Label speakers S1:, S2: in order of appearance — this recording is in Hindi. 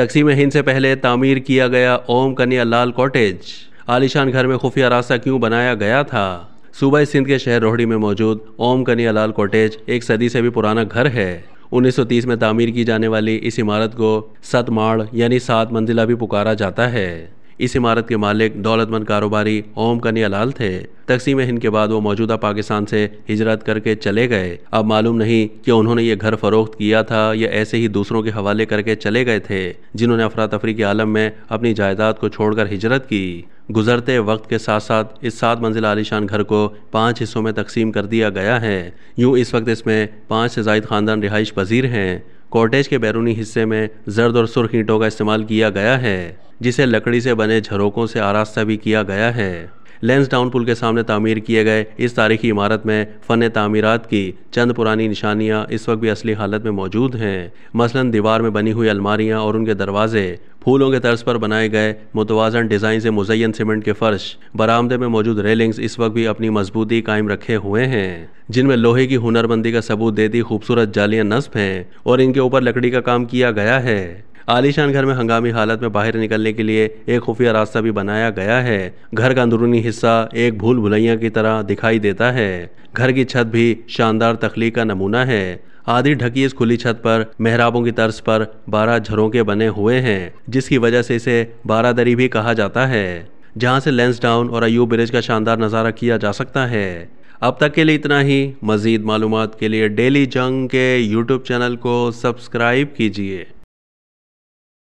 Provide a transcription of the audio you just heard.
S1: तकसीम हिंद से पहले तामीर किया गया ओम कन्या लाल कॉटेज आलिशान घर में खुफिया रास्ता क्यों बनाया गया था सूबा सिंध के शहर रोहड़ी में मौजूद ओम कन्या लाल कॉटेज एक सदी से भी पुराना घर है 1930 में तामीर की जाने वाली इस इमारत को सतमाड़ यानी सात मंजिला भी पुकारा जाता है इस इमारत के मालिक दौलतमंद कारोबारी ओम लाल थे तकसीम हिंद के बाद वो मौजूदा पाकिस्तान से हिजरत करके चले गए अब मालूम नहीं कि उन्होंने ये घर फरोख्त किया था या ऐसे ही दूसरों के हवाले करके चले गए थे जिन्होंने अफरा तफरी के आलम में अपनी जायदाद को छोड़कर हिजरत की गुजरते वक्त के साथ साथ इस सात मंजिला आलिशान घर को पाँच हिस्सों में तकसीम कर दिया गया है यूँ इस वक्त इसमें पाँच से जायद ख़ानदान रिहाइश पजीर हैं कॉटेज के बैरूनी हिस्से में जर्द और सुर्ख ईंटों का इस्तेमाल किया गया है जिसे लकड़ी से बने झरोकों से आरास्ता भी किया गया है लेंस डाउन पुल के सामने तामीर किए गए इस तारीखी इमारत में फ़न तामीरत की चंद पुरानी निशानियाँ इस वक्त भी असली हालत में मौजूद हैं मसलन दीवार में बनी हुई अलमारियाँ और उनके दरवाजे फूलों के तर्ज पर बनाए गए मुतवाजन डिज़ाइन से मुजयन सीमेंट के फर्श बरामदे में मौजूद रेलिंग्स इस वक्त भी अपनी मजबूती कायम रखे हुए हैं जिनमें लोहे की हुनरबंदी का सबूत देती खूबसूरत जालियां नस्ब हैं और इनके ऊपर लकड़ी का काम किया गया है आलीशान घर में हंगामी हालत में बाहर निकलने के लिए एक खुफिया रास्ता भी बनाया गया है घर का अंदरूनी हिस्सा एक भूल भुलैया की तरह दिखाई देता है घर की छत भी शानदार तखलीक का नमूना है आधी ढकी इस खुली छत पर मेहराबों की तर्ज पर बारह झरोके बने हुए हैं जिसकी वजह से इसे बारादरी भी कहा जाता है जहाँ से लेंस डाउन और अयूब ब्रिज का शानदार नज़ारा किया जा सकता है अब तक के लिए इतना ही मज़ीद मालूम के लिए डेली जंग के यूट्यूब चैनल को सब्सक्राइब कीजिए